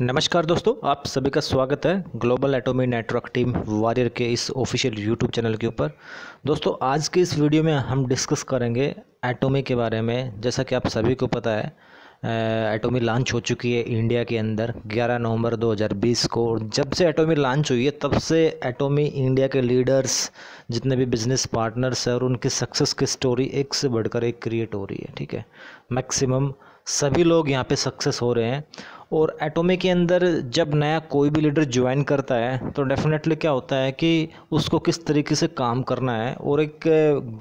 नमस्कार दोस्तों आप सभी का स्वागत है global Atomy network team warrior के इस ऑफिशियल यूट्यूब चैनल के ऊपर दोस्तों आज के इस वीडियो में हम डिस्कस करेंगे एटोमी के बारे में जैसा कि आप सभी को पता है एटोमी लॉन्च हो चुकी है इंडिया के अंदर 11 नवंबर 2020 को और जब से एटोमी लॉन्च हुई है तब से एटोमी इंडिया के लीडर्स जितने भी बिजनेस पार्टनर्स हैं और उनकी सक्सेस की स्टोरी एक से बढ़कर एक क्रिएट हो रही है ठीक है मैक्सिमम सभी लोग यहाँ पे सक्सेस हो रहे हैं और एटोमी के अंदर जब नया कोई भी लीडर ज्वाइन करता है तो डेफिनेटली क्या होता है कि उसको किस तरीके से काम करना है और एक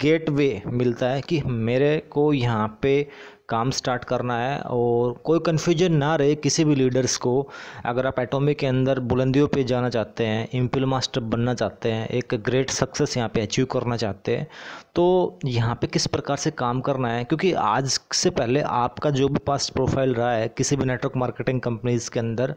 गेटवे uh, मिलता है कि मेरे को यहाँ पे काम स्टार्ट करना है और कोई कन्फ्यूजन ना रहे किसी भी लीडर्स को अगर आप एटोमी के अंदर बुलंदियों पे जाना चाहते हैं इम्पिल मास्टर बनना चाहते हैं एक ग्रेट सक्सेस यहाँ पे अचीव करना चाहते हैं तो यहाँ पे किस प्रकार से काम करना है क्योंकि आज से पहले आपका जो भी पास्ट प्रोफाइल रहा है किसी भी नेटवर्क मार्केटिंग कंपनीज़ के अंदर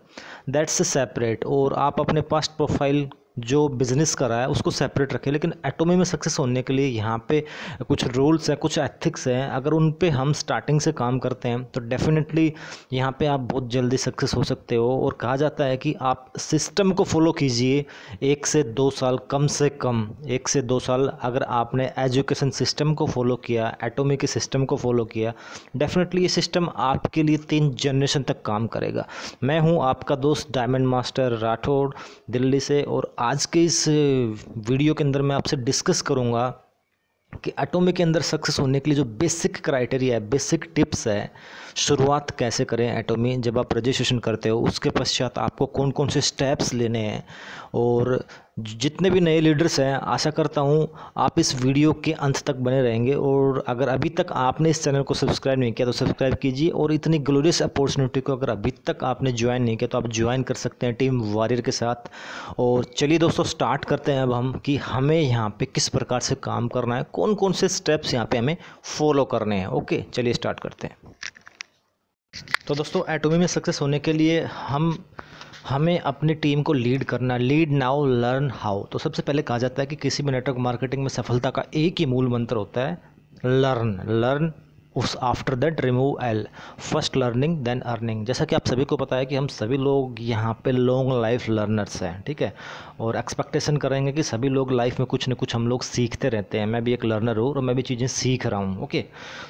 दैट्स सेपरेट और आप अपने पास्ट प्रोफाइल जो बिज़नेस कर रहा है उसको सेपरेट रखें लेकिन एटोमी में सक्सेस होने के लिए यहाँ पे कुछ रूल्स हैं कुछ एथिक्स हैं अगर उन पे हम स्टार्टिंग से काम करते हैं तो डेफिनेटली यहाँ पे आप बहुत जल्दी सक्सेस हो सकते हो और कहा जाता है कि आप सिस्टम को फॉलो कीजिए एक से दो साल कम से कम एक से दो साल अगर आपने एजुकेशन सिस्टम को फॉलो किया एटोमी के सिस्टम को फॉलो किया डेफिनेटली ये सिस्टम आपके लिए तीन जनरेशन तक काम करेगा मैं हूँ आपका दोस्त डायमंड मास्टर राठौड़ दिल्ली से और आज के इस वीडियो के अंदर मैं आपसे डिस्कस करूँगा कि एटॉमिक के अंदर सक्सेस होने के लिए जो बेसिक क्राइटेरिया है बेसिक टिप्स है शुरुआत कैसे करें एटोमी जब आप रजिस्ट्रेशन करते हो उसके पश्चात आपको कौन कौन से स्टेप्स लेने हैं और जितने भी नए लीडर्स हैं आशा करता हूँ आप इस वीडियो के अंत तक बने रहेंगे और अगर अभी तक आपने इस चैनल को सब्सक्राइब नहीं किया तो सब्सक्राइब कीजिए और इतनी ग्लोरियस अपॉर्चुनिटी को अगर अभी तक आपने ज्वाइन नहीं किया तो आप ज्वाइन कर सकते हैं टीम वॉरियर के साथ और चलिए दोस्तों स्टार्ट करते हैं अब हम कि हमें यहाँ पर किस प्रकार से काम करना है कौन कौन से स्टेप्स यहाँ पर हमें फॉलो करने हैं ओके चलिए स्टार्ट करते हैं तो दोस्तों एटोमी में सक्सेस होने के लिए हम हमें अपनी टीम को लीड करना लीड नाउ लर्न हाउ तो सबसे पहले कहा जाता है कि किसी भी नेटवर्क मार्केटिंग में सफलता का एक ही मूल मंत्र होता है लर्न लर्न उस after that remove L first learning then earning जैसा कि आप सभी को पता है कि हम सभी लोग यहाँ पे लॉन्ग लाइफ लर्नर्स हैं ठीक है और एक्सपेक्टेशन करेंगे कि सभी लोग लाइफ में कुछ ना कुछ हम लोग सीखते रहते हैं मैं भी एक लर्नर हूँ और मैं भी चीज़ें सीख रहा हूँ ओके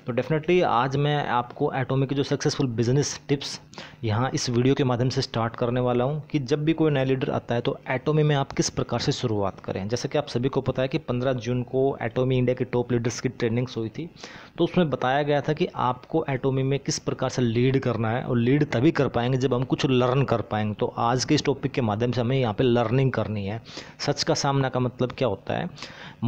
तो डेफिनेटली आज मैं आपको एटोमिक की जो सक्सेसफुल बिजनेस टिप्स यहाँ इस वीडियो के माध्यम से स्टार्ट करने वाला हूँ कि जब भी कोई नया लीडर आता है तो एटोमी में आप किस प्रकार से शुरुआत करें जैसे कि आप सभी को पता है कि पंद्रह जून को एटोमी इंडिया के टॉप लीडर्स की ट्रेनिंग्स हुई थी तो उसमें बताया गया था कि आपको एटोमी में किस प्रकार से लीड करना है और लीड तभी कर पाएंगे जब हम कुछ लर्न कर पाएंगे तो आज के इस टॉपिक के माध्यम से हमें यहाँ पर लर्निंग करनी नहीं है सच का सामना का मतलब क्या होता है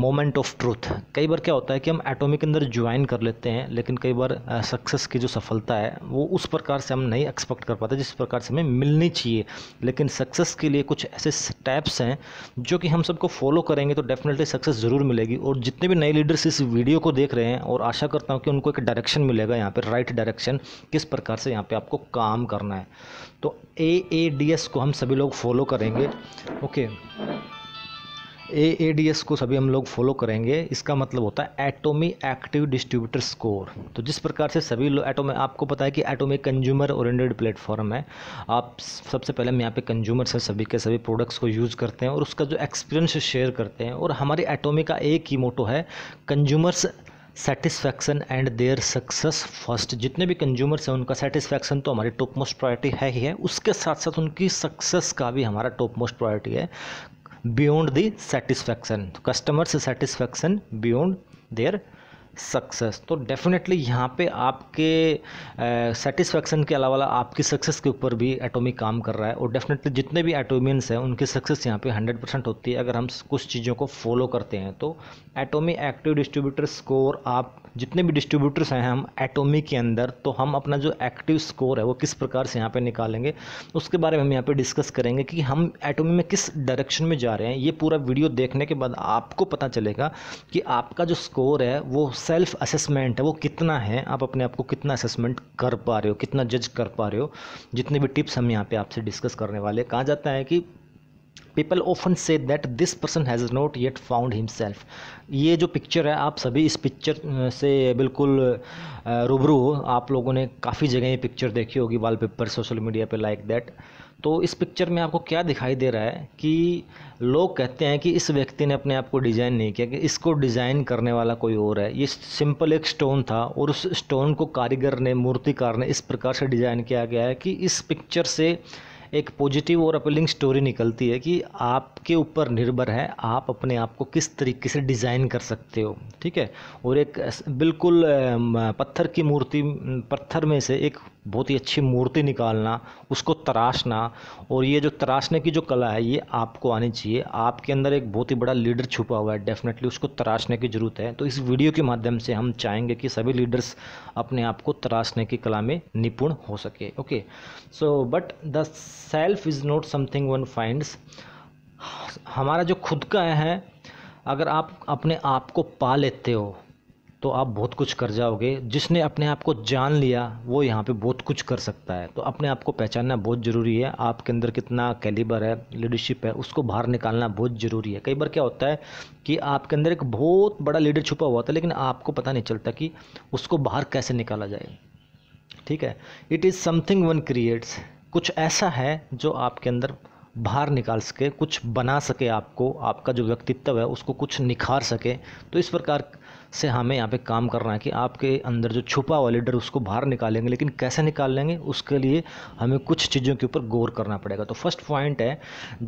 मोमेंट ऑफ ट्रूथ कई बार क्या होता है कि हम एटोमी के अंदर ज्वाइन कर लेते हैं लेकिन कई बार सक्सेस की जो सफलता है वो उस प्रकार से हम नहीं एक्सपेक्ट कर पाते जिस प्रकार से हमें मिलनी चाहिए लेकिन सक्सेस के लिए कुछ ऐसे स्टेप्स हैं जो कि हम सबको फॉलो करेंगे तो डेफिनेटली सक्सेस ज़रूर मिलेगी और जितने भी नए लीडर्स इस वीडियो को देख रहे हैं और आशा करता हूँ कि उनको एक डायरेक्शन मिलेगा यहाँ पर राइट डायरेक्शन किस प्रकार से यहाँ पर आपको काम करना है तो ए ए डी एस को हम सभी लोग फॉलो करेंगे okay okay. A A D S को सभी हम लोग फॉलो करेंगे इसका मतलब होता है एटोमी एक्टिव डिस्ट्रीब्यूटर स्कोर तो जिस प्रकार से सभी लोग एटोमी आपको पता है कि एटोमी कंज्यूमर ओरिएंटेड प्लेटफॉर्म है आप सबसे पहले हम यहाँ पे कंज्यूमर से सभी के सभी प्रोडक्ट्स को यूज़ करते हैं और उसका जो एक्सपीरियंस शेयर करते हैं और हमारी एटोमी का एक ही मोटो है consumers satisfaction and their success first जितने भी कंज्यूमर्स हैं उनका सेटिस्फैक्शन तो हमारी टॉप मोस्ट प्रायोरिटी है ही है उसके साथ साथ उनकी सक्सेस का भी हमारा टॉप मोस्ट प्रायोरिटी है beyond the satisfaction customer satisfaction beyond their success तो डेफिनेटली यहाँ पे आपके सेटिस्फैक्शन के अलावा आपकी सक्सेस के ऊपर भी एटोमी काम कर रहा है और डेफिनेटली जितने भी एटोमियंस हैं उनकी सक्सेस यहाँ पे 100 परसेंट होती है अगर हम कुछ चीज़ों को फॉलो करते हैं तो एटोमी एक्टिव डिस्ट्रीब्यूटर स्कोर आप जितने भी डिस्ट्रीब्यूटर्स हैं हम एटोमी के अंदर तो हम अपना जो एक्टिव स्कोर है वो किस प्रकार से यहाँ पे निकालेंगे उसके बारे में हम यहाँ पे डिस्कस करेंगे कि हम एटोमी में किस डायरेक्शन में जा रहे हैं ये पूरा वीडियो देखने के बाद आपको पता चलेगा कि आपका जो स्कोर है वो सेल्फ असेसमेंट है वो कितना है आप अपने आप को कितना असेसमेंट कर पा रहे हो कितना जज कर पा रहे हो जितने भी टिप्स हम यहाँ पे आपसे डिस्कस करने वाले कहा जाता है कि people often say that this person has not yet found himself ये जो पिक्चर है आप सभी इस पिक्चर से बिल्कुल रूबरू हो आप लोगों ने काफ़ी जगह ये पिक्चर देखी होगी वाल पेपर सोशल मीडिया पे लाइक दैट तो इस पिक्चर में आपको क्या दिखाई दे रहा है कि लोग कहते हैं कि इस व्यक्ति ने अपने आप को डिज़ाइन नहीं किया कि इसको डिज़ाइन करने वाला कोई और है ये सिंपल एक स्टोन था और उस स्टोन को कारीगर ने मूर्तिकार ने इस प्रकार से डिज़ाइन किया गया है कि इस पिक्चर से एक पॉजिटिव और अपीलिंग स्टोरी निकलती है कि आपके ऊपर निर्भर है आप अपने आप को किस तरीके से डिज़ाइन कर सकते हो ठीक है और एक बिल्कुल पत्थर की मूर्ति पत्थर में से एक बहुत ही अच्छी मूर्ति निकालना उसको तराशना और ये जो तराशने की जो कला है ये आपको आनी चाहिए आपके अंदर एक बहुत ही बड़ा लीडर छुपा हुआ है डेफिनेटली उसको तराशने की ज़रूरत है तो इस वीडियो के माध्यम से हम चाहेंगे कि सभी लीडर्स अपने आप को तराशने की कला में निपुण हो सके okay so but the self is not something one finds हमारा जो खुद का है अगर आप अपने आप को पा लेते हो तो आप बहुत कुछ कर जाओगे जिसने अपने आप को जान लिया वो यहाँ पे बहुत कुछ कर सकता है तो अपने आप को पहचानना बहुत ज़रूरी है आपके अंदर कितना कैलिबर है लीडरशिप है उसको बाहर निकालना बहुत ज़रूरी है कई बार क्या होता है कि आपके अंदर एक बहुत बड़ा लीडर छुपा हुआ था लेकिन आपको पता नहीं चलता कि उसको बाहर कैसे निकाला जाए ठीक है it is something one creates कुछ ऐसा है जो आपके अंदर बाहर निकाल सके कुछ बना सके आपको आपका जो व्यक्तित्व है उसको कुछ निखार सके तो इस प्रकार से हमें यहाँ पे काम करना है कि आपके अंदर जो छुपा हुआ लीडर उसको बाहर निकालेंगे लेकिन कैसे निकाल लेंगे उसके लिए हमें कुछ चीज़ों के ऊपर गौर करना पड़ेगा तो फर्स्ट पॉइंट है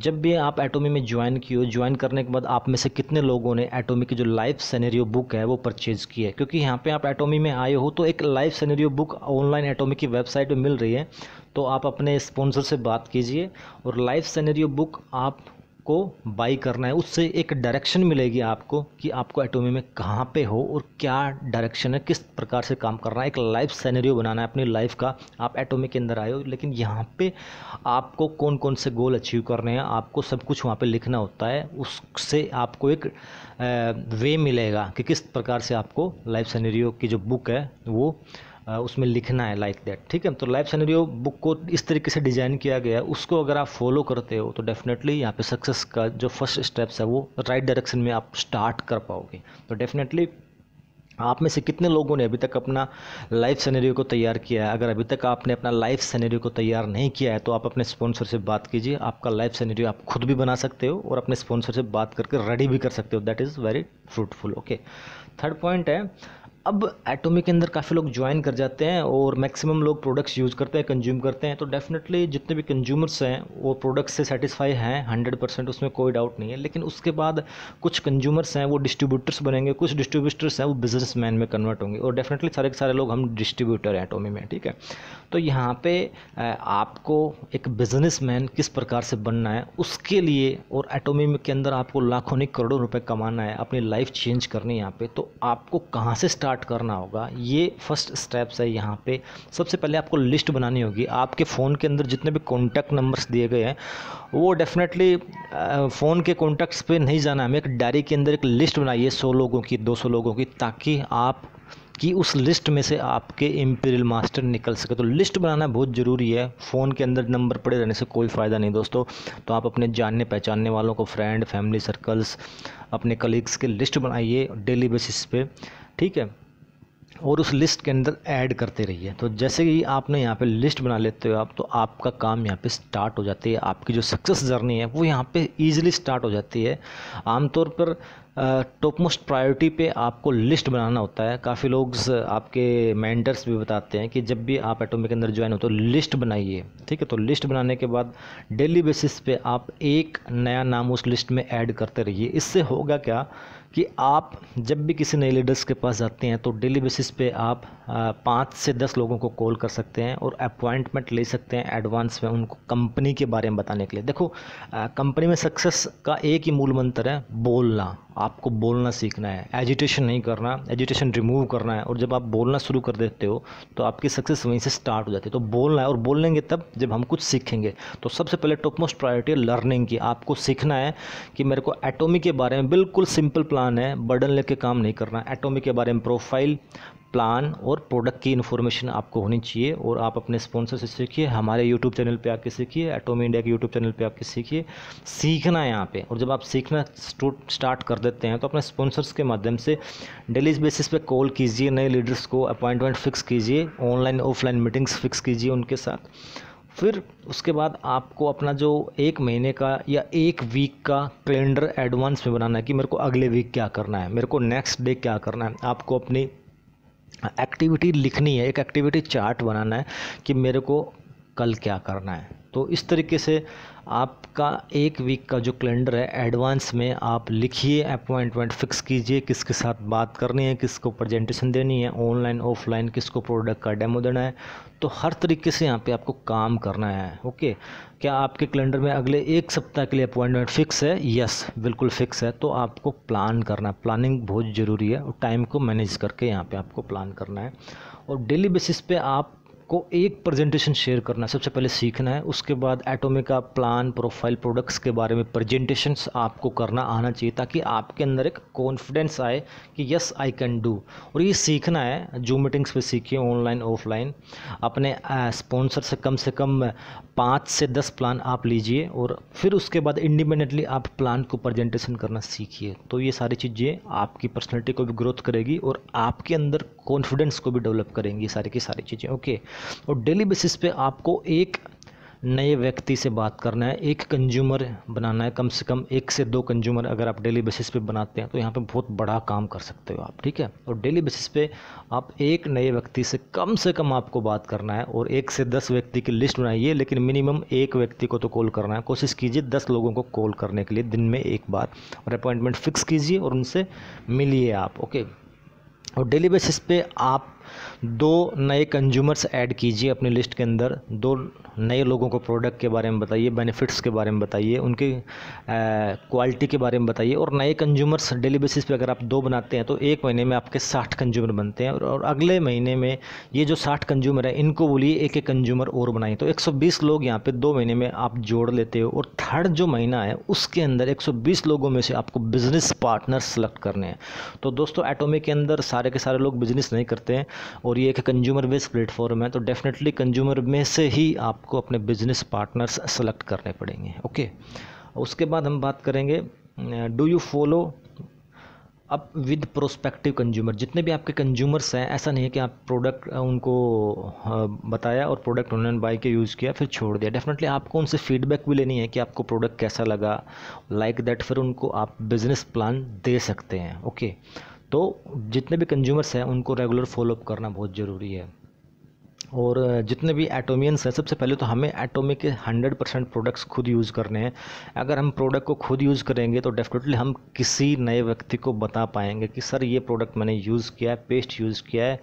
जब भी आप एटोमी में ज्वाइन किए ज्वाइन करने के बाद आप में से कितने लोगों ने एटोमी की जो लाइफ सैनरियो बुक है वो परचेज़ की है क्योंकि यहाँ पर आप एटोमी में आए हो तो एक life scenario book online Atomy की वेबसाइट पर मिल रही है तो आप अपने स्पॉन्सर से बात कीजिए और लाइफ सैनरियो बुक आप को बाई करना है उससे एक डायरेक्शन मिलेगी आपको कि आपको एटोमी में कहाँ पे हो और क्या डायरेक्शन है किस प्रकार से काम करना है एक लाइफ सैनरियो बनाना है अपनी लाइफ का आप एटोमी के अंदर आए हो लेकिन यहाँ पे आपको कौन कौन से गोल अचीव करने हैं आपको सब कुछ वहाँ पे लिखना होता है उससे आपको एक वे मिलेगा कि किस प्रकार से आपको लाइफ सैनरियो की जो बुक है वो उसमें लिखना है लाइक like दैट ठीक है तो लाइफ सैनरियो बुक को इस तरीके से डिज़ाइन किया गया है उसको अगर आप फॉलो करते हो तो डेफिनेटली यहाँ पे सक्सेस का जो फर्स्ट स्टेप्स है वो राइट right डायरेक्शन में आप स्टार्ट कर पाओगे तो डेफिनेटली आप में से कितने लोगों ने अभी तक अपना लाइफ सैनरियो को तैयार किया है अगर अभी तक आपने अपना लाइफ सैनरियो को तैयार नहीं किया है तो आप अपने स्पॉन्सर से बात कीजिए आपका लाइफ सैनरियो आप खुद भी बना सकते हो और अपने स्पॉन्सर से बात करके रेडी भी कर सकते हो that is very fruitful okay third point है अब एटोमी के अंदर काफ़ी लोग ज्वाइन कर जाते हैं और मैक्सिमम लोग प्रोडक्ट्स यूज़ करते हैं कंज्यूम करते हैं तो डेफिनेटली जितने भी कंज्यूमर्स हैं वो प्रोडक्ट्स से सेटिस्फाई हैं हंड्रेड परसेंट उसमें कोई डाउट नहीं है लेकिन उसके बाद कुछ कंज्यूमर्स हैं वो डिस्ट्रीब्यूटर्स बनेंगे कुछ डिस्ट्रीब्यूटर्स हैं वो बिजनेस मैन में कन्वर्ट होंगे और डेफिनेटली सारे के सारे लोग हम डिस्ट्रीब्यूटर हैं एटोमी में ठीक है तो यहाँ पर आपको एक बिजनेस मैन किस प्रकार से बनना है उसके लिए और एटोमी के अंदर आपको लाखों ने करोड़ों रुपये कमाना है अपनी लाइफ चेंज करनी है यहाँ पर तो आपको कहाँ से स्टार्ट स्टार्ट करना होगा ये फर्स्ट स्टेप्स है यहाँ पे सबसे पहले आपको लिस्ट बनानी होगी आपके फ़ोन के अंदर जितने भी कॉन्टैक्ट नंबर्स दिए गए हैं वो डेफिनेटली फ़ोन के कॉन्टैक्ट्स पे नहीं जाना हमें एक डायरी के अंदर एक लिस्ट बनाइए सौ लोगों की दो सौ लोगों की ताकि आप कि उस लिस्ट में से आपके इम्पीरियल मास्टर निकल सके तो लिस्ट बनाना बहुत ज़रूरी है फ़ोन के अंदर नंबर पड़े रहने से कोई फ़ायदा नहीं दोस्तों तो आप अपने जानने पहचानने वालों को फ्रेंड फैमिली सर्कल्स अपने कलीग्स के लिस्ट बनाइए डेली बेसिस पे ठीक है और उस लिस्ट के अंदर ऐड करते रहिए तो जैसे ही आपने यहाँ पे लिस्ट बना लेते हो आप तो आपका काम यहाँ पे स्टार्ट हो जाती है आपकी जो सक्सेस जर्नी है वो यहाँ पे इजीली स्टार्ट हो जाती है आमतौर पर टॉप मोस्ट प्रायोरिटी पे आपको लिस्ट बनाना होता है काफ़ी लोग आपके मेंटर्स भी बताते हैं कि जब भी आप एटोमिक के अंदर ज्वाइन हो तो लिस्ट बनाइए ठीक है तो लिस्ट बनाने के बाद डेली बेसिस पे आप एक नया नाम उस लिस्ट में ऐड करते रहिए इससे होगा क्या कि आप जब भी किसी नए लीडर्स के पास जाते हैं तो डेली बेसिस पे आप पाँच से दस लोगों को कॉल कर सकते हैं और अपॉइंटमेंट ले सकते हैं एडवांस में उनको कंपनी के बारे में बताने के लिए देखो कंपनी में सक्सेस का एक ही मूल मंत्र है बोलना आपको बोलना सीखना है एजिटेशन नहीं करना एजिटेशन रिमूव करना है और जब आप बोलना शुरू कर देते हो तो आपकी सक्सेस वहीं से स्टार्ट हो जाती है तो बोलना है और बोल लेंगे तब जब हम कुछ सीखेंगे तो सबसे पहले टॉप मोस्ट प्रायोरिटी लर्निंग की आपको सीखना है कि मेरे को एटोमी के बारे में बिल्कुल सिंपल प्लान प्लान है बर्डन लेके काम नहीं करना एटोमी के बारे में प्रोफाइल प्लान और प्रोडक्ट की इन्फॉर्मेशन आपको होनी चाहिए और आप अपने स्पॉन्सर से सीखिए हमारे यूट्यूब चैनल पे आके सीखिए एटोमी इंडिया के यूट्यूब चैनल पे आके सीखिए सीखना है यहाँ पे और जब आप सीखना स्टार्ट कर देते हैं तो अपने स्पॉन्सर्स के माध्यम से डेली बेसिस पे कॉल कीजिए नए लीडर्स को अपॉइंटमेंट फ़िक्स कीजिए ऑनलाइन ऑफलाइन मीटिंग्स फ़िक्स कीजिए उनके साथ फिर उसके बाद आपको अपना जो एक महीने का या एक वीक का कैलेंडर एडवांस में बनाना है कि मेरे को अगले वीक क्या करना है मेरे को नेक्स्ट डे क्या करना है आपको अपनी एक्टिविटी लिखनी है एक एक्टिविटी चार्ट बनाना है कि मेरे को कल क्या करना है तो इस तरीके से आपका एक वीक का जो कैलेंडर है एडवांस में आप लिखिए अपॉइंटमेंट फिक्स कीजिए किसके साथ बात करनी है किसको प्रेजेंटेशन देनी है ऑनलाइन ऑफलाइन किसको प्रोडक्ट का डेमो देना है तो हर तरीके से यहाँ पे आपको काम करना है ओके क्या आपके कैलेंडर में अगले एक सप्ताह के लिए अपॉइंटमेंट फिक्स है यस बिल्कुल फिक्स है तो आपको प्लान करना है प्लानिंग बहुत ज़रूरी है और टाइम को मैनेज करके यहाँ पर आपको प्लान करना है और डेली बेसिस पे आप को एक प्रेजेंटेशन शेयर करना है सबसे पहले सीखना है उसके बाद एटोमिका प्लान प्रोफाइल प्रोडक्ट्स के बारे में प्रेजेंटेशंस आपको करना आना चाहिए ताकि आपके अंदर एक कॉन्फिडेंस आए कि यस आई कैन डू और ये सीखना है जूम मीटिंग्स पे सीखिए ऑनलाइन ऑफलाइन अपने स्पॉन्सर से कम से कम पाँच से दस प्लान आप लीजिए और फिर उसके बाद इंडिपेंडेंटली आप प्लान को प्रजेंटेशन करना सीखिए तो ये सारी चीज़ें आपकी पर्सनैलिटी को भी ग्रोथ करेगी और आपके अंदर कॉन्फिडेंस को भी डेवलप करेंगी सारी की सारी चीज़ें ओके okay? और डेली बेसिस पे आपको एक नए व्यक्ति से बात करना है एक कंज्यूमर बनाना है कम से कम एक से दो कंज्यूमर अगर आप डेली बेसिस पे बनाते हैं तो यहाँ पे बहुत बड़ा काम कर सकते हो आप ठीक है और डेली बेसिस पे आप एक नए व्यक्ति से कम से कम आपको बात करना है और एक से दस व्यक्ति की लिस्ट बनाइए लेकिन मिनिमम एक व्यक्ति को तो कॉल करना है कोशिश कीजिए दस लोगों को कॉल करने के लिए दिन में एक बार और अपॉइंटमेंट फिक्स कीजिए और उनसे मिलिए आप ओके और डेली बेसिस पे आप दो नए कंज्यूमर्स ऐड कीजिए अपनी लिस्ट के अंदर दो नए लोगों को प्रोडक्ट के बारे में बताइए बेनिफिट्स के बारे में बताइए उनके क्वालिटी के बारे में बताइए और नए कंज्यूमर्स डेली बेसिस पे अगर आप दो बनाते हैं तो एक महीने में आपके साठ कंज्यूमर बनते हैं और अगले महीने में ये जो साठ कंज्यूमर है इनको बोलिए एक एक कंज्यूमर और बनाइए तो एक लोग यहाँ पर दो महीने में आप जोड़ लेते हो और थर्ड जो महीना है उसके अंदर एक लोगों में से आपको बिज़नेस पार्टनर सेलेक्ट करने हैं तो दोस्तों एटोमी के अंदर सारे के सारे लोग बिज़नेस नहीं करते हैं और ये एक कंज्यूमर बेस्ड प्लेटफॉर्म है तो डेफिनेटली कंज्यूमर में से ही आपको अपने बिजनेस पार्टनर्स सेलेक्ट करने पड़ेंगे ओके उसके बाद हम बात करेंगे do you follow up with prospective consumer जितने भी आपके कंज्यूमर्स हैं ऐसा नहीं है कि आप प्रोडक्ट उनको बताया और प्रोडक्ट उन्होंने बाई के यूज़ किया फिर छोड़ दिया डेफिनेटली आपको उनसे फीडबैक भी लेनी है कि आपको प्रोडक्ट कैसा लगा लाइक like दैट फिर उनको आप बिज़नेस प्लान दे सकते हैं ओके okay? तो जितने भी कंज्यूमर्स हैं उनको रेगुलर फॉलोअप करना बहुत ज़रूरी है और जितने भी एटोमियंस हैं सबसे पहले तो हमें एटोमिक के हंड्रेड परसेंट प्रोडक्ट्स खुद यूज़ करने हैं अगर हम प्रोडक्ट को खुद यूज़ करेंगे तो डेफिनेटली हम किसी नए व्यक्ति को बता पाएंगे कि सर ये प्रोडक्ट मैंने यूज़ किया है पेस्ट यूज़ किया है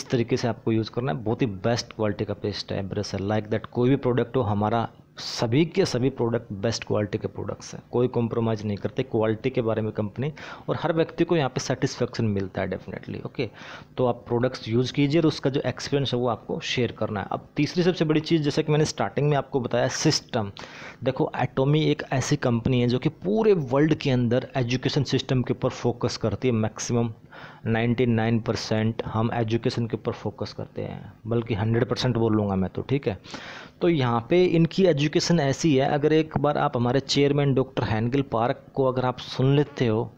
इस तरीके से आपको यूज़ करना है बहुत ही बेस्ट क्वालिटी का पेस्ट है ब्रश है लाइक दैट कोई भी प्रोडक्ट हो हमारा सभी के सभी प्रोडक्ट बेस्ट क्वालिटी के प्रोडक्ट्स हैं कोई कॉम्प्रोमाइज़ नहीं करते क्वालिटी के बारे में कंपनी और हर व्यक्ति को यहाँ पे सेटिस्फेक्शन मिलता है डेफिनेटली ओके तो आप प्रोडक्ट्स यूज़ कीजिए और उसका जो एक्सपीरियंस है वो आपको शेयर करना है अब तीसरी सबसे बड़ी चीज़ जैसे कि मैंने स्टार्टिंग में आपको बताया सिस्टम देखो एटोमी एक ऐसी कंपनी है जो कि पूरे वर्ल्ड के अंदर एजुकेशन सिस्टम के ऊपर फोकस करती है मैक्सिमम 99 परसेंट हम एजुकेशन के ऊपर फोकस करते हैं बल्कि 100 परसेंट बोलूँगा मैं तो ठीक है तो यहाँ पे इनकी एजुकेशन ऐसी है अगर एक बार आप हमारे चेयरमैन डॉक्टर हैंगल पार्क को अगर आप सुन लेते हो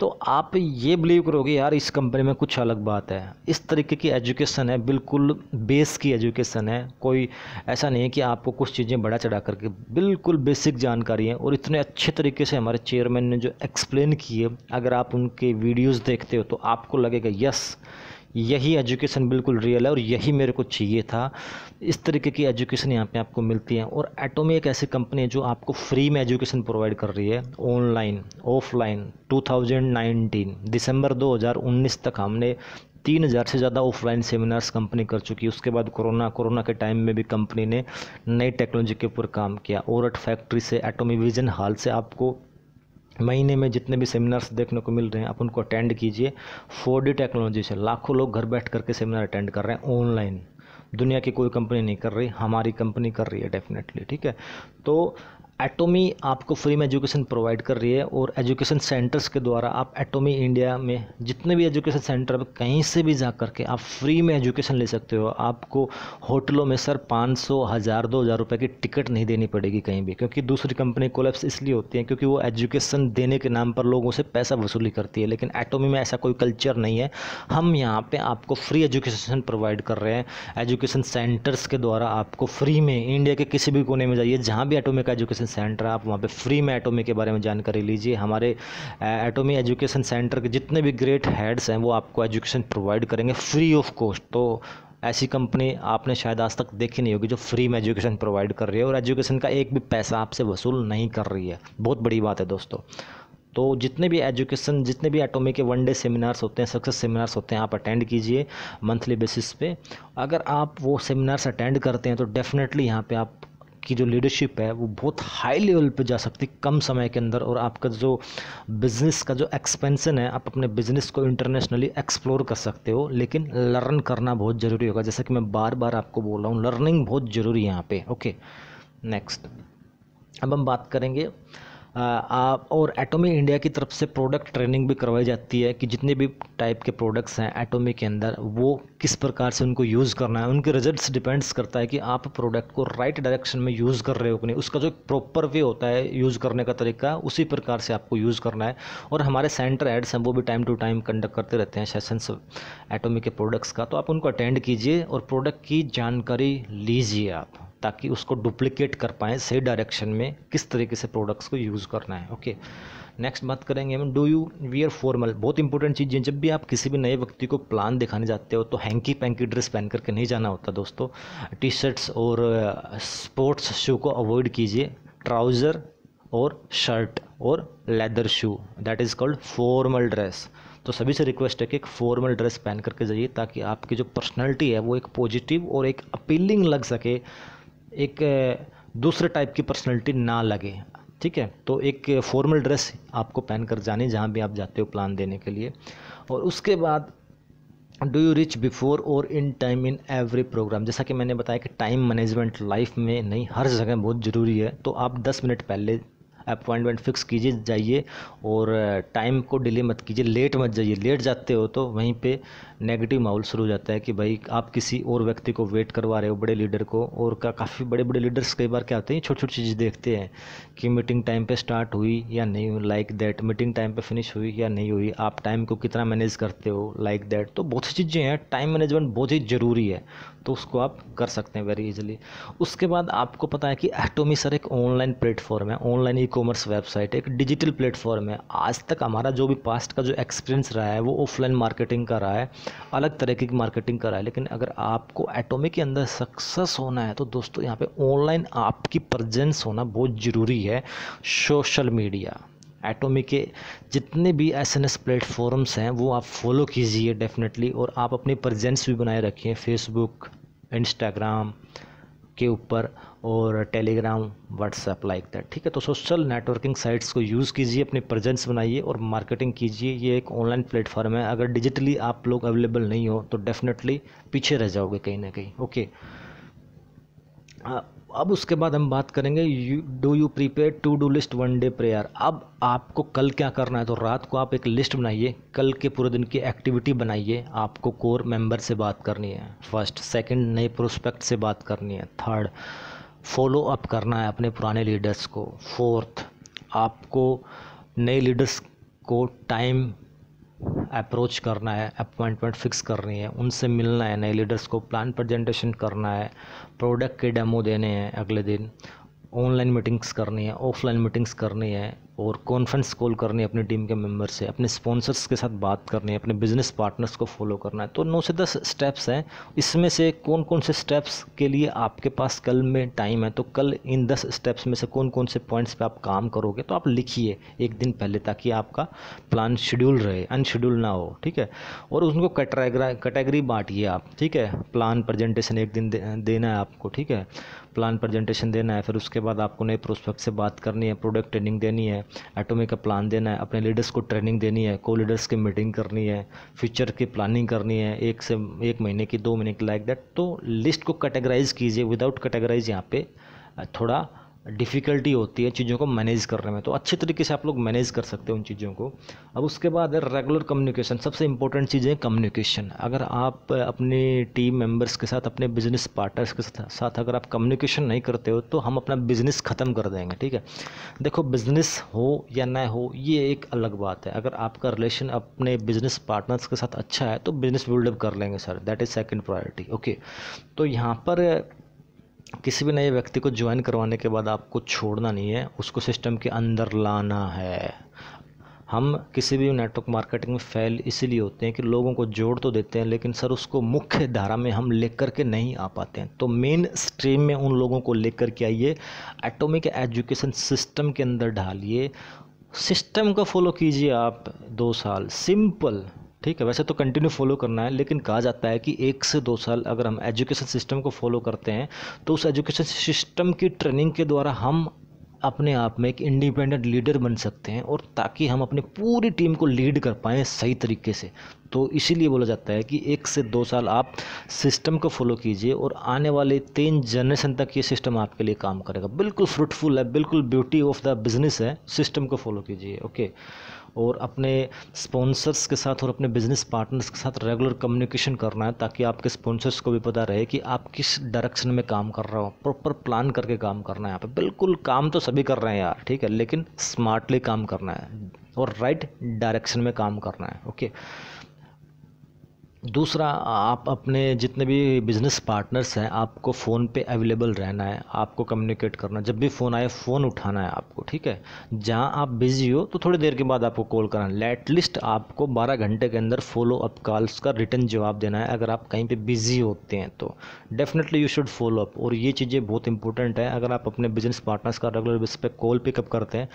तो आप ये बिलीव करोगे यार इस कंपनी में कुछ अलग बात है इस तरीके की एजुकेशन है बिल्कुल बेस की एजुकेशन है कोई ऐसा नहीं है कि आपको कुछ चीज़ें बढ़ा चढ़ा करके बिल्कुल बेसिक जानकारी है और इतने अच्छे तरीके से हमारे चेयरमैन ने जो एक्सप्लेन किए अगर आप उनके वीडियोज़ देखते हो तो आपको लगेगा यस यही एजुकेशन बिल्कुल रियल है और यही मेरे को चाहिए था इस तरीके की एजुकेशन यहाँ पे आपको मिलती है और एटोमी एक ऐसी कंपनी है जो आपको फ्री में एजुकेशन प्रोवाइड कर रही है ऑनलाइन ऑफलाइन 2019 दिसंबर 2019 तक हमने तीन हज़ार से ज़्यादा ऑफलाइन सेमिनार्स कंपनी कर चुकी है उसके बाद कोरोना कोरोना के टाइम में भी कंपनी ने नई टेक्नोलॉजी के ऊपर काम किया औरट फैक्ट्री से एटोमी विजन हाल से आपको महीने में जितने भी सेमिनार्स देखने को मिल रहे हैं आप उनको अटेंड कीजिए फोर टेक्नोलॉजी से लाखों लोग घर बैठ करके सेमिनार अटेंड कर रहे हैं ऑनलाइन दुनिया की कोई कंपनी नहीं कर रही हमारी कंपनी कर रही है डेफिनेटली ठीक है तो एटोमी आपको फ्री में एजुकेशन प्रोवाइड कर रही है और एजुकेशन सेंटर्स के द्वारा आप एटोमी इंडिया में जितने भी एजुकेशन सेंटर आप कहीं से भी जा कर के आप फ्री में एजुकेशन ले सकते हो आपको होटलों में सर पाँच सौ हज़ार दो हज़ार रुपये की टिकट नहीं देनी पड़ेगी कहीं भी क्योंकि दूसरी कंपनी कोलेप्स इसलिए होती है क्योंकि वो एजुकेशन देने के नाम पर लोगों से पैसा वसूली करती है लेकिन एटोमी में ऐसा कोई कल्चर नहीं है हम यहाँ पर आपको फ्री एजुकेशन प्रोवाइड कर रहे हैं एजुकेशन सेंटर्स के द्वारा आपको फ्री में इंडिया के किसी भी कोने में जाइए जहाँ भी एटोमी का एजुकेशन सेंटर आप वहाँ पे फ्री में एटोमी के बारे में जानकारी लीजिए हमारे एटोमी एजुकेशन सेंटर के जितने भी ग्रेट हेड्स हैं वो आपको एजुकेशन प्रोवाइड करेंगे फ्री ऑफ कॉस्ट तो ऐसी कंपनी आपने शायद आज तक देखी नहीं होगी जो फ्री में एजुकेशन प्रोवाइड कर रही है और एजुकेशन का एक भी पैसा आपसे वसूल नहीं कर रही है बहुत बड़ी बात है दोस्तों तो जितने भी एजुकेशन जितने भी एटोमी के वन डे सेमिनार्स होते हैं सक्सेस सेमिनार्स होते हैं आप अटेंड कीजिए मंथली बेसिस पे अगर आप वो सेमिनार्स अटेंड करते हैं तो डेफिनेटली यहाँ पे आप की जो लीडरशिप है वो बहुत हाई लेवल पे जा सकती है कम समय के अंदर और आपका जो बिज़नेस का जो एक्सपेंसन है आप अपने बिज़नेस को इंटरनेशनली एक्सप्लोर कर सकते हो लेकिन लर्न करना बहुत ज़रूरी होगा जैसा कि मैं बार बार आपको बोल रहा हूँ लर्निंग बहुत ज़रूरी है यहाँ पे ओके नेक्स्ट अब हम बात करेंगे आप और एटोमी इंडिया की तरफ से प्रोडक्ट ट्रेनिंग भी करवाई जाती है कि जितने भी टाइप के प्रोडक्ट्स हैं एटोमी के अंदर वो किस प्रकार से उनको यूज़ करना है उनके रिजल्ट्स डिपेंड्स करता है कि आप प्रोडक्ट को राइट डायरेक्शन में यूज़ कर रहे हो कि नहीं उसका जो प्रॉपर वे होता है यूज़ करने का तरीका उसी प्रकार से आपको यूज़ करना है और हमारे सेंटर एड्स हैं वो भी टाइम टू टाइम कंडक्ट करते रहते हैं सेशंस एटोमी के प्रोडक्ट्स का तो आप उनको अटेंड कीजिए और प्रोडक्ट की जानकारी लीजिए आप ताकि उसको डुप्लिकेट कर पाएँ सही डायरेक्शन में किस तरीके से प्रोडक्ट्स को यूज़ करना है ओके okay? नेक्स्ट बात करेंगे हम डू यू वियर फॉर्मल बहुत इंपॉर्टेंट चीज़ है जब भी आप किसी भी नए व्यक्ति को प्लान दिखाने जाते हो तो हैंकी पैंकी ड्रेस पहन करके नहीं जाना होता दोस्तों टी शर्ट्स और स्पोर्ट्स शू को अवॉइड कीजिए ट्राउज़र और शर्ट और leather shoe that is called formal dress तो सभी से रिक्वेस्ट है कि एक फॉर्मल ड्रेस पहन करके जाइए ताकि आपकी जो पर्सनैलिटी है वो एक पॉजिटिव और एक अपीलिंग लग सके एक दूसरे टाइप की पर्सनैलिटी ना लगे ठीक है तो एक फॉर्मल ड्रेस आपको पहन कर जानी जहाँ भी आप जाते हो प्लान देने के लिए और उसके बाद डू यू रिच बिफोर और in time in every programme जैसा कि मैंने बताया कि टाइम मैनेजमेंट लाइफ में नहीं हर जगह बहुत ज़रूरी है तो आप 10 मिनट पहले अपॉइंटमेंट फिक्स कीजिए जाइए और टाइम को डिले मत कीजिए लेट मत जाइए लेट जाते हो तो वहीं पे नेगेटिव माहौल शुरू हो जाता है कि भाई आप किसी और व्यक्ति को वेट करवा रहे हो बड़े लीडर को और का काफ़ी बड़े बड़े लीडर्स कई बार क्या होते हैं छोटी छोटी चीज़ देखते हैं कि मीटिंग टाइम पर स्टार्ट हुई या नहीं हुई लाइक दैट मीटिंग टाइम पर फिनिश हुई या नहीं हुई आप टाइम को कितना मैनेज करते हो लाइक दैट तो बहुत सी चीज़ें हैं टाइम मैनेजमेंट बहुत ही ज़रूरी है तो उसको आप कर सकते हैं वेरी इजीली उसके बाद आपको पता है कि एटोमी सर एक ऑनलाइन प्लेटफॉर्म है ऑनलाइन ई कॉमर्स वेबसाइट एक डिजिटल प्लेटफॉर्म है आज तक हमारा जो भी पास्ट का जो एक्सपीरियंस रहा है वो ऑफलाइन मार्केटिंग का रहा है अलग तरीके की मार्केटिंग का रहा है लेकिन अगर आपको एटोमी के अंदर सक्सेस होना है तो दोस्तों यहाँ पे ऑनलाइन आपकी प्रजेंस होना बहुत ज़रूरी है सोशल मीडिया एटोमी के जितने भी एस एन एस प्लेटफॉर्म्स हैं वो आप फॉलो कीजिए डेफिनेटली और आप अपनी प्रजेंस भी बनाए रखिए फेसबुक इंस्टाग्राम के ऊपर और टेलीग्राम व्हाट्सएप लाइक दैट ठीक है तो सोशल नेटवर्किंग साइट्स को यूज़ कीजिए अपने प्रेजेंस बनाइए और मार्केटिंग कीजिए ये एक ऑनलाइन प्लेटफॉर्म है अगर डिजिटली आप लोग अवेलेबल नहीं हो तो डेफिनेटली पीछे रह जाओगे कहीं ना कहीं ओके okay. अब उसके बाद हम बात करेंगे do you prepare to do list one day prayer अब आपको कल क्या करना है तो रात को आप एक लिस्ट बनाइए कल के पूरे दिन की एक्टिविटी बनाइए आपको कोर मेंबर से बात करनी है फर्स्ट सेकंड नए प्रोस्पेक्ट से बात करनी है थर्ड फॉलो अप करना है अपने पुराने लीडर्स को फोर्थ आपको नए लीडर्स को टाइम अप्रोच करना है अपॉइंटमेंट फिक्स करनी है उनसे मिलना है नए लीडर्स को प्लान प्रेजेंटेशन करना है प्रोडक्ट के डेमो देने हैं अगले दिन ऑनलाइन मीटिंग्स करनी है ऑफलाइन मीटिंग्स करनी है और कॉन्फ्रेंस कॉल करनी है अपनी टीम के मेंबर से अपने स्पॉन्सर्स के साथ बात करनी है अपने बिजनेस पार्टनर्स को फॉलो करना है तो नौ से दस स्टेप्स हैं इसमें से कौन कौन से स्टेप्स के लिए आपके पास कल में टाइम है तो कल इन दस स्टेप्स में से कौन कौन से पॉइंट्स पे आप काम करोगे तो आप लिखिए एक दिन पहले ताकि आपका प्लान शेड्यूल रहे अनशेड्यूल ना हो ठीक है और उनको कैटेगरा कैटेगरी बांटिए आप ठीक है प्लान प्रजेंटेशन एक दिन देना है आपको ठीक है प्लान प्रजेंटेशन देना है फिर उसके बाद आपको नए प्रोस्पेक्ट से बात करनी है प्रोडक्ट ट्रेनिंग देनी है एटोमी का प्लान देना है अपने लीडर्स को ट्रेनिंग देनी है को लीडर्स की मीटिंग करनी है फ्यूचर की प्लानिंग करनी है एक से एक महीने की दो महीने की लाइक दैट तो लिस्ट को कैटेगराइज कीजिए विदाउट कैटेगराइज यहाँ पे थोड़ा डिफ़िकल्टी होती है चीज़ों को मैनेज करने में तो अच्छे तरीके से आप लोग मैनेज कर सकते हैं उन चीज़ों को अब उसके बाद है रेगुलर कम्युनिकेशन सबसे इंपॉर्टेंट चीज़ है कम्युनिकेशन अगर आप अपने टीम मेंबर्स के साथ अपने बिजनेस पार्टनर्स के साथ अगर आप कम्युनिकेशन नहीं करते हो तो हम अपना बिजनेस ख़त्म कर देंगे ठीक है देखो बिजनेस हो या ना हो ये एक अलग बात है अगर आपका रिलेशन अपने बिजनेस पार्टनर्स के साथ अच्छा है तो बिजनेस बिल्डअप कर लेंगे sir that is second priority okay तो यहाँ पर किसी भी नए व्यक्ति को ज्वाइन करवाने के बाद आपको छोड़ना नहीं है उसको सिस्टम के अंदर लाना है हम किसी भी नेटवर्क मार्केटिंग में फेल इसीलिए होते हैं कि लोगों को जोड़ तो देते हैं लेकिन सर उसको मुख्य धारा में हम लेकर के नहीं आ पाते हैं तो मेन स्ट्रीम में उन लोगों को लेकर के आइए एटॉमिक एजुकेशन सिस्टम के अंदर ढालिए सिस्टम को फॉलो कीजिए आप दो साल सिंपल ठीक है वैसे तो कंटिन्यू फॉलो करना है लेकिन कहा जाता है कि एक से दो साल अगर हम एजुकेशन सिस्टम को फॉलो करते हैं तो उस एजुकेशन सिस्टम की ट्रेनिंग के द्वारा हम अपने आप में एक इंडिपेंडेंट लीडर बन सकते हैं और ताकि हम अपनी पूरी टीम को लीड कर पाएँ सही तरीके से तो इसीलिए बोला जाता है कि एक से दो साल आप सिस्टम को फॉलो कीजिए और आने वाले तीन जनरेशन तक ये सिस्टम आपके लिए काम करेगा बिल्कुल फ्रूटफुल है बिल्कुल ब्यूटी ऑफ द बिजनेस है सिस्टम को फॉलो कीजिए ओके और अपने स्पॉन्सर्स के साथ और अपने बिज़नेस पार्टनर्स के साथ रेगुलर कम्युनिकेशन करना है ताकि आपके स्पॉन्सर्स को भी पता रहे कि आप किस डायरेक्शन में काम कर रहे हो प्रॉपर प्लान करके काम करना है यहाँ पर बिल्कुल काम तो सभी कर रहे हैं यार ठीक है लेकिन स्मार्टली काम करना है और राइट डायरेक्शन में काम करना है ओके दूसरा आप अपने जितने भी बिज़नेस पार्टनर्स हैं आपको फ़ोन पे अवेलेबल रहना है आपको कम्युनिकेट करना है जब भी फ़ोन आए फ़ोन उठाना है आपको ठीक है जहाँ आप बिज़ी हो तो थोड़ी देर के बाद आपको कॉल कराना है एटलीस्ट आपको 12 घंटे के अंदर फॉलो अप कॉल्स का रिटर्न जवाब देना है अगर आप कहीं पे बिज़ी होते हैं तो definitely you should follow up और ये चीज़ें बहुत इंपॉर्टेंट है अगर आप अपने बिजनेस पार्टनर्स का रेगुलर बेसिस पे कॉल पिकअप करते हैं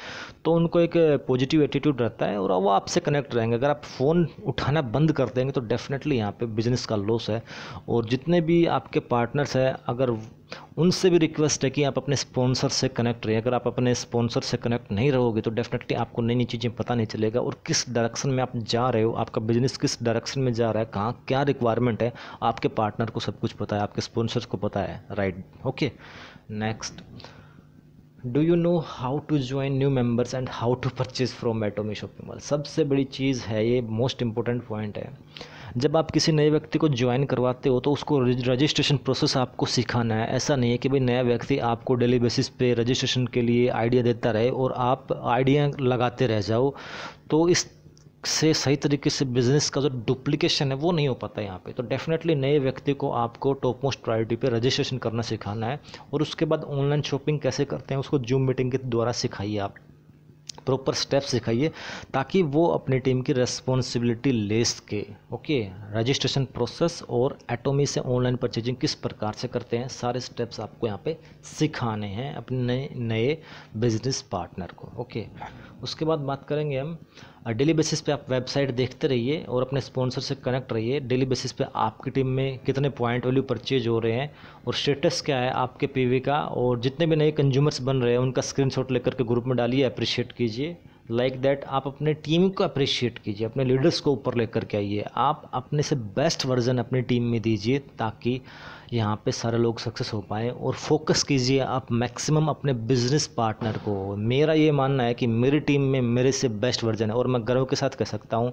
तो उनको एक पॉजिटिव एटीट्यूड रहता है और वो आपसे कनेक्ट रहेंगे अगर आप फ़ोन उठाना बंद कर देंगे तो डेफिनेटली यहाँ पर बिजनेस का लॉस है और जितने भी आपके पार्टनर्स हैं अगर उनसे भी रिक्वेस्ट है कि आप अपने स्पॉन्सर से कनेक्ट रहिए अगर आप अपने स्पॉन्सर से कनेक्ट नहीं रहोगे तो डेफिनेटली आपको नई नई चीज़ें पता नहीं चलेगा और किस डायरेक्शन में आप जा रहे हो आपका बिजनेस किस डायरेक्शन में जा रहा है कहाँ क्या रिक्वायरमेंट है आपके पार्टनर को सब कुछ पता है आपके स्पॉन्सर्स को पता है right okay next do you know how to join new members and how to purchase from Atomy shopping mall सबसे बड़ी चीज़ है ये मोस्ट इंपॉर्टेंट पॉइंट है जब आप किसी नए व्यक्ति को ज्वाइन करवाते हो तो उसको रजिस्ट्रेशन प्रोसेस आपको सिखाना है ऐसा नहीं है कि भाई नया व्यक्ति आपको डेली बेसिस पे रजिस्ट्रेशन के लिए आइडिया देता रहे और आप आइडिया लगाते रह जाओ तो इस से सही तरीके से बिजनेस का जो डुप्लीकेशन है वो नहीं हो पाता यहाँ पे तो डेफिनेटली नए व्यक्ति को आपको टॉप मोस्ट प्रायोरिटी पे रजिस्ट्रेशन करना सिखाना है और उसके बाद ऑनलाइन शॉपिंग कैसे करते हैं उसको जूम मीटिंग के द्वारा सिखाइए आप प्रॉपर स्टेप्स सिखाइए ताकि वो अपनी टीम की रेस्पॉन्सिबिलिटी ले सके ओके रजिस्ट्रेशन प्रोसेस और एटोमी से ऑनलाइन परचेजिंग किस प्रकार से करते हैं सारे स्टेप्स आपको यहाँ पे सिखाने हैं अपने नए नए बिजनेस पार्टनर को ओके उसके बाद बात करेंगे हम डेली बेसिस पे आप वेबसाइट देखते रहिए और अपने स्पॉन्सर से कनेक्ट रहिए डेली बेसिस पे आपकी टीम में कितने पॉइंट वैल्यू परचेज हो रहे हैं और स्टेटस क्या है आपके पीवी का और जितने भी नए कंज्यूमर्स बन रहे हैं उनका स्क्रीनशॉट लेकर के ग्रुप में डालिए अप्रिशिएट कीजिए लाइक like दैट आप अपने टीम को अप्रिशिएट कीजिए अपने लीडर्स को ऊपर लेकर के आइए आप अपने से बेस्ट वर्जन अपनी टीम में दीजिए ताकि यहाँ पे सारे लोग सक्सेस हो पाए और फोकस कीजिए आप मैक्सिमम अपने बिजनेस पार्टनर को मेरा ये मानना है कि मेरी टीम में मेरे से बेस्ट वर्जन है और मैं गर्व के साथ कह सकता हूँ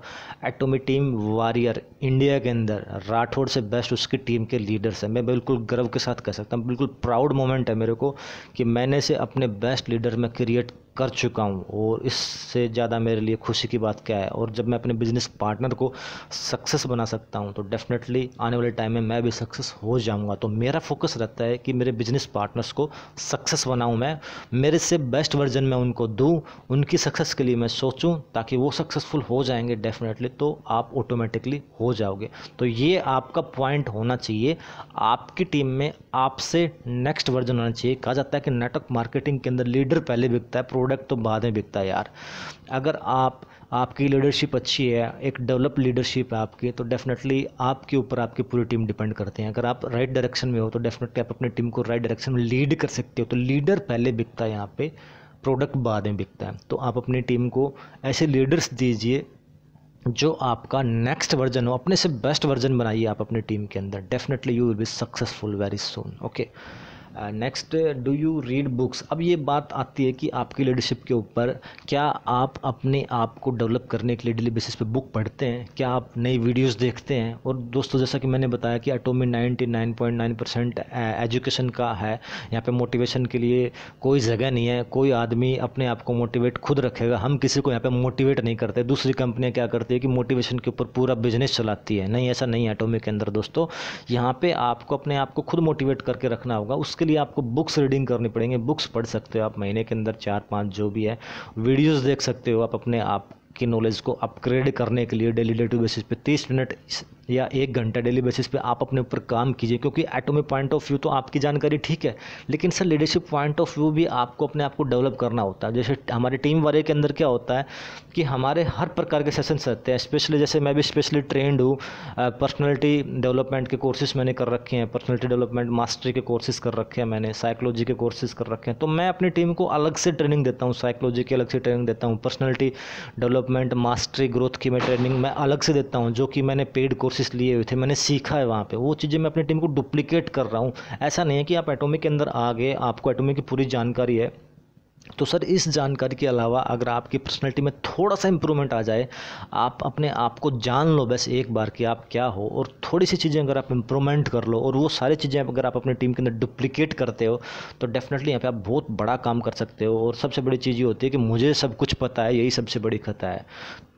एटोमी टीम वारियर इंडिया के अंदर राठौड़ से बेस्ट उसकी टीम के लीडर्स हैं मैं बिल्कुल गर्व के साथ कह सकता हूँ बिल्कुल प्राउड मोमेंट है मेरे को कि मैंने से अपने बेस्ट लीडर में क्रिएट कर चुका हूँ और इससे ज़्यादा मेरे लिए खुशी की बात क्या है और जब मैं अपने बिजनेस पार्टनर को सक्सेस बना सकता हूँ तो डेफिनेटली आने वाले टाइम में मैं भी सक्सेस हो जाऊँगा तो मेरा फोकस रहता है कि मेरे बिजनेस पार्टनर्स को सक्सेस बनाऊँ मैं मेरे से बेस्ट वर्जन मैं उनको दूँ उनकी सक्सेस के लिए मैं सोचूँ ताकि वो सक्सेसफुल हो जाएंगे डेफिनेटली तो आप ऑटोमेटिकली हो जाओगे तो ये आपका पॉइंट होना चाहिए आपकी टीम में आपसे नेक्स्ट वर्जन होना चाहिए कहा जाता है कि नेटवर्क मार्केटिंग के अंदर लीडर पहले बिकता है प्रोडक्ट तो बाद में बिकता है यार अगर आप आपकी लीडरशिप अच्छी है एक डेवलप लीडरशिप है आपकी तो डेफिनेटली आपके ऊपर आपकी पूरी टीम डिपेंड करते हैं अगर आप राइट right डायरेक्शन में हो तो डेफिनेटली आप अपनी टीम को राइट right डायरेक्शन में लीड कर सकते हो तो लीडर पहले बिकता है यहाँ पे प्रोडक्ट बाद में बिकता है तो आप अपनी टीम को ऐसे लीडर्स दीजिए जो आपका नेक्स्ट वर्जन हो अपने से बेस्ट वर्जन बनाइए आप अपनी टीम के अंदर definitely you will be successful very soon okay next do you read books अब ये बात आती है कि आपकी लीडरशिप के ऊपर क्या आप अपने आप को डेवलप करने के लिए डेली बेसिस पे बुक पढ़ते हैं क्या आप नई वीडियोस देखते हैं और दोस्तों जैसा कि मैंने बताया कि एटोमी नाइन परसेंट एजुकेशन का है यहाँ पे मोटिवेशन के लिए कोई जगह नहीं है कोई आदमी अपने आप को मोटिवेट खुद रखेगा हम किसी को यहाँ पर मोटिवेट नहीं करते दूसरी कंपनियाँ क्या करती है कि मोटिवेशन के ऊपर पूरा बिजनेस चलाती है नहीं ऐसा नहीं है एटोमी के अंदर दोस्तों यहाँ पर आपको अपने आप को खुद मोटिवेट करके रखना होगा उसके लिए आपको बुक्स रीडिंग करनी पड़ेंगे बुक्स पढ़ सकते हो आप महीने के अंदर चार पाँच जो भी है वीडियोज़ देख सकते हो आप अपने आप आपकी नॉलेज को अपग्रेड करने के लिए डेली टू बेसिस पे तीस मिनट या एक घंटा डेली बेसिस पे आप अपने ऊपर काम कीजिए क्योंकि एटोमिक पॉइंट ऑफ व्यू तो आपकी जानकारी ठीक है लेकिन sir leadership point of view भी आपको अपने आप को डेवलप करना होता है जैसे हमारे टीम वाले के अंदर क्या होता है कि हमारे हर प्रकार के सेशन रहते हैं स्पेशली जैसे मैं भी स्पेशली ट्रेंड हूँ पर्सनैलिटी डेवलपमेंट के कोर्सेज मैंने कर रखे हैं पर्सनैलिटी डेवलपमेंट मास्टरी के कोर्सेज कर रखे हैं मैंने साइकोलॉजी के कोर्सेज कर रखे हैं तो मैं अपनी टीम को अलग से ट्रेनिंग देता हूँ साइकोलॉजी की अलग से ट्रेनिंग देता हूँ personality develop development mastery growth की मैं ट्रेनिंग मैं अलग से देता हूँ जो कि मैंने पेड कोर्सेस लिए हुए थे मैंने सीखा है वहाँ पे वो चीज़ें मैं अपनी टीम को डुप्लीकेट कर रहा हूँ ऐसा नहीं है कि आप एटोमी के अंदर आ गए आपको एटोमी की पूरी जानकारी है तो सर इस जानकारी के अलावा अगर आपकी पर्सनैलिटी में थोड़ा सा इम्प्रूवमेंट आ जाए आप अपने आप को जान लो बस एक बार कि आप क्या हो और थोड़ी सी चीज़ें अगर आप इम्प्रूवमेंट कर लो और वो सारी चीज़ें अगर आप अपनी टीम के अंदर डुप्लीकेट करते हो तो डेफिनेटली यहाँ पे आप बहुत बड़ा काम कर सकते हो और सबसे बड़ी चीज़ ये होती है कि मुझे सब कुछ पता है यही सबसे बड़ी खता है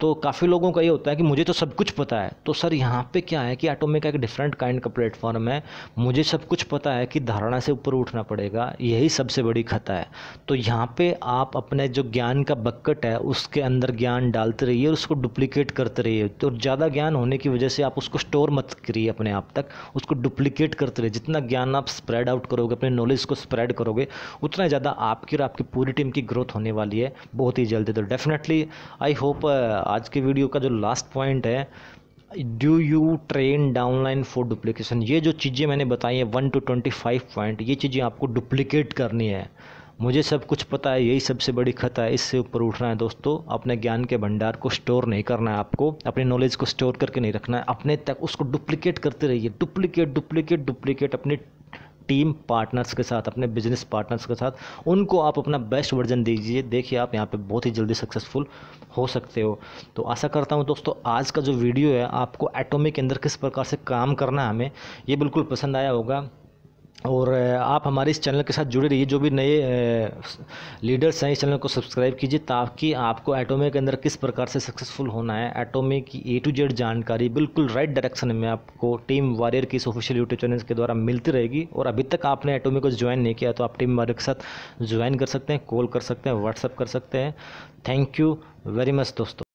तो काफ़ी लोगों का ये होता है कि मुझे तो सब कुछ पता है तो सर यहाँ पे क्या है कि एटोमे का एक डिफरेंट काइंड का प्लेटफॉर्म है मुझे सब कुछ पता है कि धारणा से ऊपर उठना पड़ेगा यही सबसे बड़ी खता है तो यहाँ पर पे आप अपने जो ज्ञान का बक्कट है उसके अंदर ज्ञान डालते रहिए और उसको डुप्लीकेट करते रहिए तो ज़्यादा ज्ञान होने की वजह से आप उसको स्टोर मत करिए अपने आप तक उसको डुप्लीकेट करते रहिए जितना ज्ञान आप स्प्रेड आउट करोगे अपने नॉलेज को स्प्रेड करोगे उतना ज़्यादा आपकी और आपकी पूरी टीम की ग्रोथ होने वाली है बहुत ही जल्दी तो डेफिनेटली आई होप आज के वीडियो का जो लास्ट पॉइंट है do you train downline for duplication ये जो चीज़ें मैंने बताई हैं one two twenty five point ये चीज़ें आपको डुप्लीकेट करनी है मुझे सब कुछ पता है यही सबसे बड़ी खतरा है इससे ऊपर उठना है दोस्तों अपने ज्ञान के भंडार को स्टोर नहीं करना है आपको अपने नॉलेज को स्टोर करके नहीं रखना है अपने तक उसको डुप्लीकेट करते रहिए डुप्लीकेट डुप्लीकेट डुप्लीकेट अपने टीम पार्टनर्स के साथ अपने बिजनेस पार्टनर्स के साथ उनको आप अपना बेस्ट वर्जन दीजिए देखिए आप यहाँ पे बहुत ही जल्दी सक्सेसफुल हो सकते हो तो आशा करता हूँ दोस्तों आज का जो वीडियो है आपको एटॉमिक के अंदर किस प्रकार से काम करना है हमें ये बिल्कुल पसंद आया होगा और आप हमारे इस चैनल के साथ जुड़े रहिए जो भी नए लीडर्स हैं इस चैनल को सब्सक्राइब कीजिए ताकि आपको एटोमे के अंदर किस प्रकार से सक्सेसफुल होना है एटोमे की ए टू जेड जानकारी बिल्कुल राइट डायरेक्शन में आपको टीम वारियर की इस ऑफिशियल यूट्यूब चैनल के द्वारा मिलती रहेगी और अभी तक आपने एटोमे को ज्वाइन नहीं किया तो आप टीम वारियर के साथ ज्वाइन कर सकते हैं कॉल कर सकते हैं व्हाट्सअप कर सकते हैं थैंक यू वेरी मच दोस्तों